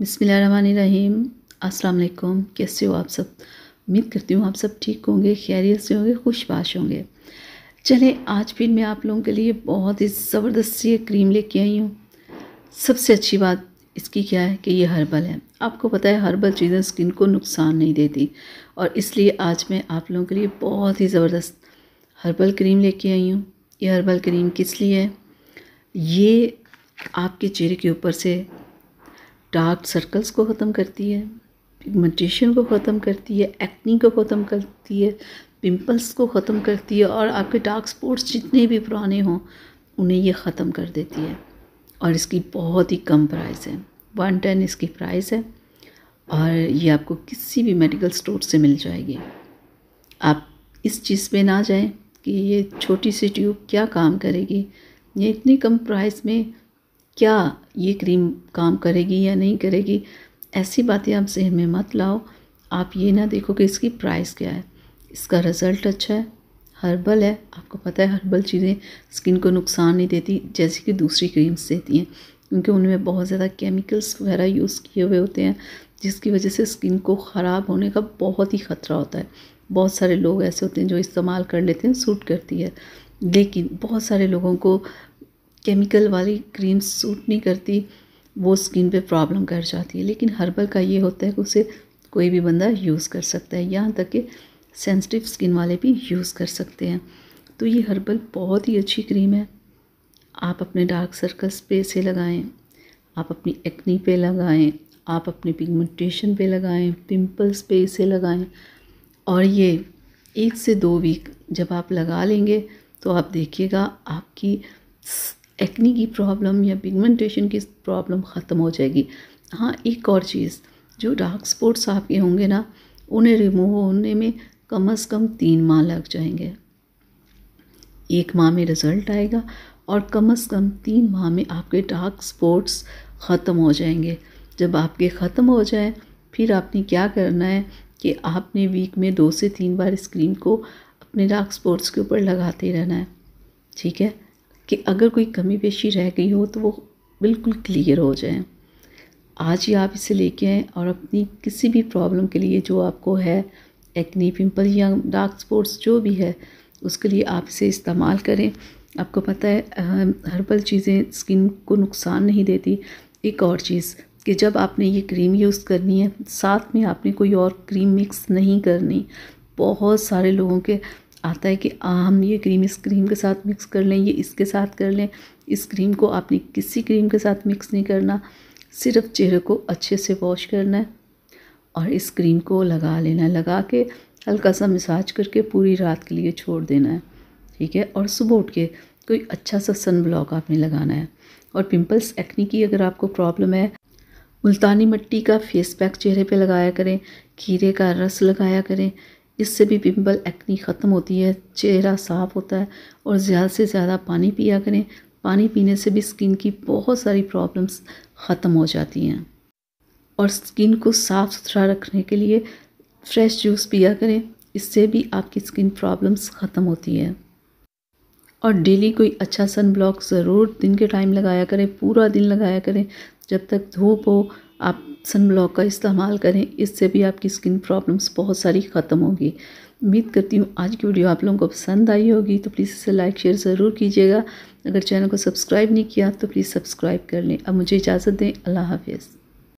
बिसमीम अस्सलाम कैसे हो आप सब उम्मीद करती हूँ आप सब ठीक होंगे खैरियत से होंगे खुशबाश होंगे चले आज फिर मैं आप लोगों के लिए बहुत ही ज़बरदस्त सी क्रीम लेके आई हूँ सबसे अच्छी बात इसकी क्या है कि ये हर्बल है आपको पता है हर्बल चीज़ें स्किन को नुकसान नहीं देती और इसलिए आज मैं आप लोगों के लिए बहुत ही ज़बरदस्त हर्बल क्रीम लेके आई हूँ ये हर्बल क्रीम किस लिए है ये आपके चेहरे के ऊपर से डार्क सर्कल्स को ख़त्म करती है पिगमेंटेशन को ख़त्म करती है एक्नी को ख़त्म करती है पिंपल्स को ख़त्म करती है और आपके डार्क स्पॉट्स जितने भी पुराने हों उन्हें ये ख़त्म कर देती है और इसकी बहुत ही कम प्राइस है वन टेन इसकी प्राइस है और ये आपको किसी भी मेडिकल स्टोर से मिल जाएगी आप इस चीज़ पे ना जाएं कि ये छोटी सी ट्यूब क्या काम करेगी ये इतनी कम प्राइस में क्या ये क्रीम काम करेगी या नहीं करेगी ऐसी बातें आप जहन में मत लाओ आप ये ना देखो कि इसकी प्राइस क्या है इसका रिज़ल्ट अच्छा है हर्बल है आपको पता है हर्बल चीज़ें स्किन को नुकसान नहीं देती जैसे कि दूसरी क्रीम्स देती हैं क्योंकि उनमें बहुत ज़्यादा केमिकल्स वगैरह यूज़ किए हुए होते हैं जिसकी वजह से स्किन को ख़राब होने का बहुत ही ख़तरा होता है बहुत सारे लोग ऐसे होते हैं जो इस्तेमाल कर लेते हैं सूट करती है लेकिन बहुत सारे लोगों को केमिकल वाली क्रीम सूट नहीं करती वो स्किन पे प्रॉब्लम कर जाती है लेकिन हर्बल का ये होता है कि उसे कोई भी बंदा यूज़ कर सकता है यहाँ तक कि सेंसिटिव स्किन वाले भी यूज़ कर सकते हैं तो ये हर्बल बहुत ही अच्छी क्रीम है आप अपने डार्क सर्कल्स पे से लगाएं आप अपनी एक्नी पे लगाएं आप अपने पिगमेंटेशन पे लगाएं पिंपल्स पे इसे लगाएं और ये एक से दो वीक जब आप लगा लेंगे तो आप देखिएगा आपकी एक्नी की प्रॉब्लम या पिगमेंटेशन की प्रॉब्लम ख़त्म हो जाएगी हाँ एक और चीज़ जो डार्क स्पॉट्स आपके होंगे ना उन्हें रिमूव होने में कम अज़ कम तीन माह लग जाएंगे एक माह में रिज़ल्ट आएगा और कम अज़ कम तीन माह में आपके डार्क स्पॉट्स ख़त्म हो जाएंगे जब आपके ख़त्म हो जाए फिर आपने क्या करना है कि आपने वीक में दो से तीन बार स्क्रीन को अपने डार्क स्पॉट्स के ऊपर लगाते रहना है ठीक है कि अगर कोई कमी पेशी रह गई हो तो वो बिल्कुल क्लियर हो जाए आज ही आप इसे लेके आएँ और अपनी किसी भी प्रॉब्लम के लिए जो आपको है एक्नी पिंपल या डार्क स्पॉट्स जो भी है उसके लिए आप इसे इस्तेमाल करें आपको पता है हर्बल चीज़ें स्किन को नुकसान नहीं देती एक और चीज़ कि जब आपने ये क्रीम यूज़ करनी है साथ में आपने कोई और क्रीम मिक्स नहीं करनी बहुत सारे लोगों के आता है कि आ, हम ये क्रीम इस क्रीम के साथ मिक्स कर लें ये इसके साथ कर लें इस क्रीम को आपने किसी क्रीम के साथ मिक्स नहीं करना सिर्फ चेहरे को अच्छे से वॉश करना है और इस क्रीम को लगा लेना है लगा के हल्का सा मिसाज करके पूरी रात के लिए छोड़ देना है ठीक है और सुबह उठ के कोई अच्छा सा सन ब्लॉक आपने लगाना है और पिंपल्स एक्नी की अगर आपको प्रॉब्लम है मुल्तानी मिट्टी का फेस पैक चेहरे पे लगाया करें खीरे का रस लगाया करें इससे भी पिंपल एक्नी ख़त्म होती है चेहरा साफ़ होता है और ज़्यादा से ज़्यादा पानी पिया करें पानी पीने से भी स्किन की बहुत सारी प्रॉब्लम्स ख़त्म हो जाती हैं और स्किन को साफ़ सुथरा रखने के लिए फ्रेश जूस पिया करें इससे भी आपकी स्किन प्रॉब्लम्स ख़त्म होती है और डेली कोई अच्छा सन ब्लॉक ज़रूर दिन के टाइम लगाया करें पूरा दिन लगाया करें जब तक धूप हो आप सनब्लॉक का इस्तेमाल करें इससे भी आपकी स्किन प्रॉब्लम्स बहुत सारी ख़त्म होगी उम्मीद करती हूँ आज की वीडियो आप लोगों को पसंद आई होगी तो प्लीज़ इसे लाइक शेयर ज़रूर कीजिएगा अगर चैनल को सब्सक्राइब नहीं किया तो प्लीज़ सब्सक्राइब कर लें अब मुझे इजाज़त दें अल्लाह हाफिज़